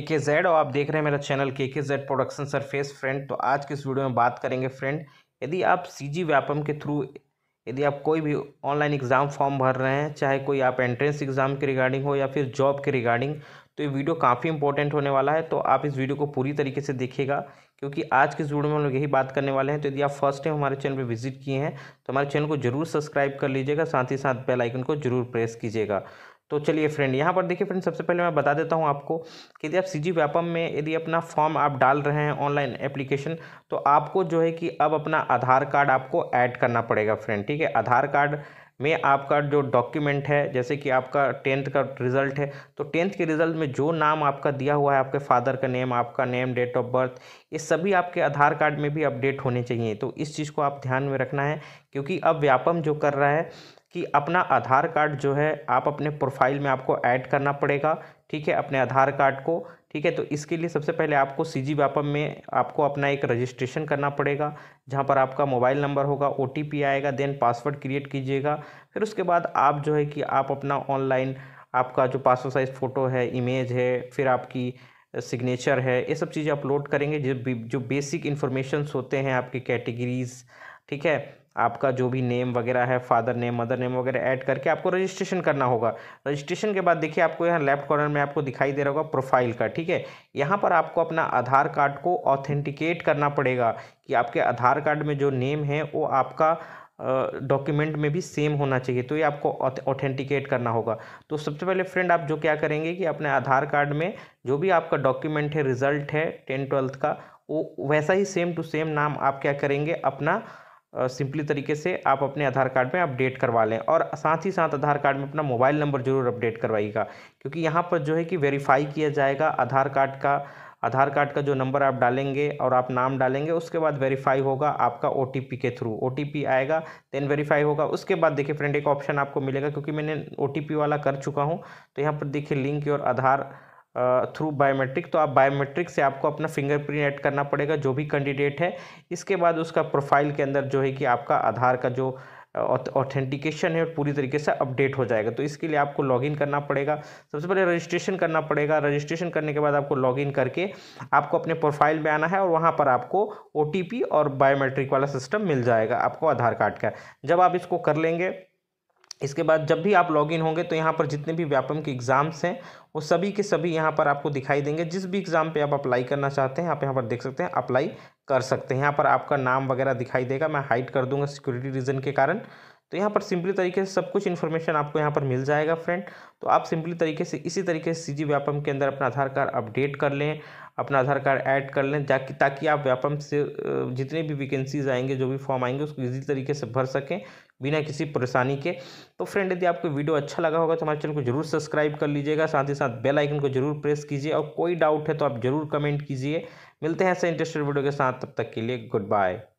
के के जेड और आप देख रहे हैं मेरा चैनल के के जेड प्रोडक्शन सरफेस फ्रेंड तो आज के इस वीडियो में बात करेंगे फ्रेंड यदि आप सी जी व्यापम के थ्रू यदि आप कोई भी ऑनलाइन एग्ज़ाम फॉर्म भर रहे हैं चाहे कोई आप एंट्रेंस एग्ज़ाम के रिगार्डिंग हो या फिर जॉब के रिगार्डिंग तो ये वीडियो काफ़ी इंपॉर्टेंट होने वाला है तो आप इस वीडियो को पूरी तरीके से देखिएगा क्योंकि आज के इस वीडियो में हम लोग यही बात करने वाले हैं तो यदि आप फर्स्ट टाइम हमारे चैनल पर विजिट किए हैं तो हमारे चैनल को जरूर सब्सक्राइब कर लीजिएगा साथ ही साथ बेल आइकन को जरूर प्रेस कीजिएगा तो चलिए फ्रेंड यहाँ पर देखिए फ्रेंड सबसे पहले मैं बता देता हूँ आपको कि यदि आप सी जी व्यापम में यदि अपना फॉर्म आप डाल रहे हैं ऑनलाइन एप्लीकेशन तो आपको जो है कि अब अपना आधार कार्ड आपको ऐड करना पड़ेगा फ्रेंड ठीक है आधार कार्ड में आपका जो डॉक्यूमेंट है जैसे कि आपका टेंथ का रिजल्ट है तो टेंथ के रिजल्ट में जो नाम आपका दिया हुआ है आपके फादर का नेम आपका नेम डेट ऑफ बर्थ ये सभी आपके आधार कार्ड में भी अपडेट होने चाहिए तो इस चीज़ को आप ध्यान में रखना है क्योंकि अब व्यापम जो कर रहा है कि अपना आधार कार्ड जो है आप अपने प्रोफाइल में आपको ऐड करना पड़ेगा ठीक है अपने आधार कार्ड को ठीक है तो इसके लिए सबसे पहले आपको सी जी में आपको अपना एक रजिस्ट्रेशन करना पड़ेगा जहाँ पर आपका मोबाइल नंबर होगा ओ टी पी आएगा देन पासवर्ड क्रिएट कीजिएगा फिर उसके बाद आप जो है कि आप अपना ऑनलाइन आपका जो पासपोर्ट साइज़ फ़ोटो है इमेज है फिर आपकी सिग्नेचर है ये सब चीज़ें अपलोड करेंगे जो जो बेसिक इन्फॉर्मेशन होते हैं आपके कैटेगरीज़ ठीक है आपका जो भी नेम वगैरह है फादर नेम मदर नेम वगैरह ऐड करके आपको रजिस्ट्रेशन करना होगा रजिस्ट्रेशन के बाद देखिए आपको यहाँ लेफ्ट कॉर्नर में आपको दिखाई दे रहा होगा प्रोफाइल का ठीक है यहाँ पर आपको अपना आधार कार्ड को ऑथेंटिकेट करना पड़ेगा कि आपके आधार कार्ड में जो नेम है वो आपका डॉक्यूमेंट में भी सेम होना चाहिए तो ये आपको ऑथेंटिकेट करना होगा तो सबसे पहले फ्रेंड आप जो क्या करेंगे कि अपने आधार कार्ड में जो भी आपका डॉक्यूमेंट है रिजल्ट है टेन ट्वेल्थ का वो वैसा ही सेम टू सेम नाम आप क्या करेंगे अपना सिंपली तरीके से आप अपने आधार कार्ड में अपडेट करवा लें और साथ ही साथ आधार कार्ड में अपना मोबाइल नंबर जरूर अपडेट करवाइएगा क्योंकि यहाँ पर जो है कि वेरीफाई किया जाएगा आधार कार्ड का आधार कार्ड का जो नंबर आप डालेंगे और आप नाम डालेंगे उसके बाद वेरीफाई होगा आपका ओ के थ्रू ओ आएगा देन वेरीफाई होगा उसके बाद देखिए फ्रेंड एक ऑप्शन आपको मिलेगा क्योंकि मैंने ओ वाला कर चुका हूँ तो यहाँ पर देखिए लिंक और आधार थ्रू बायोमेट्रिक तो आप बायोमेट्रिक से आपको अपना फिंगरप्रिंट ऐड करना पड़ेगा जो भी कैंडिडेट है इसके बाद उसका प्रोफाइल के अंदर जो है कि आपका आधार का जो ऑथेंटिकेशन है पूरी तरीके से अपडेट हो जाएगा तो इसके लिए आपको लॉगिन करना पड़ेगा सबसे पहले रजिस्ट्रेशन करना पड़ेगा रजिस्ट्रेशन करने के बाद आपको लॉगिन करके आपको अपने प्रोफाइल में आना है और वहाँ पर आपको ओ और बायोमेट्रिक वाला सिस्टम मिल जाएगा आपको आधार कार्ड का जब आप इसको कर लेंगे इसके बाद जब भी आप लॉगिन होंगे तो यहाँ पर जितने भी व्यापम के एग्ज़ाम्स हैं वो सभी के सभी यहाँ पर आपको दिखाई देंगे जिस भी एग्ज़ाम पे आप अप्लाई करना चाहते हैं आप यहाँ पर देख सकते हैं अप्लाई कर सकते हैं यहाँ पर आपका नाम वगैरह दिखाई देगा मैं हाइट कर दूंगा सिक्योरिटी रीज़न के कारण तो यहाँ पर सिंपली तरीके से सब कुछ इन्फॉर्मेशन आपको यहाँ पर मिल जाएगा फ्रेंड तो आप सिंपली तरीके से इसी तरीके से सी व्यापम के अंदर अपना आधार कार्ड अपडेट कर लें अपना आधार कार्ड ऐड कर लें ताकि ताकि आप व्यापम से जितने भी वैकेंसीज आएंगे जो भी फॉर्म आएंगे उसको इजी तरीके से भर सकें बिना किसी परेशानी के तो फ्रेंड यदि आपको वीडियो अच्छा लगा होगा तो हमारे चैनल को जरूर सब्सक्राइब कर लीजिएगा साथ ही साथ बेल आइकन को जरूर प्रेस कीजिए और कोई डाउट है तो आप जरूर कमेंट कीजिए मिलते हैं ऐसे इंटरेस्टेड वीडियो के साथ तब तक के लिए गुड बाय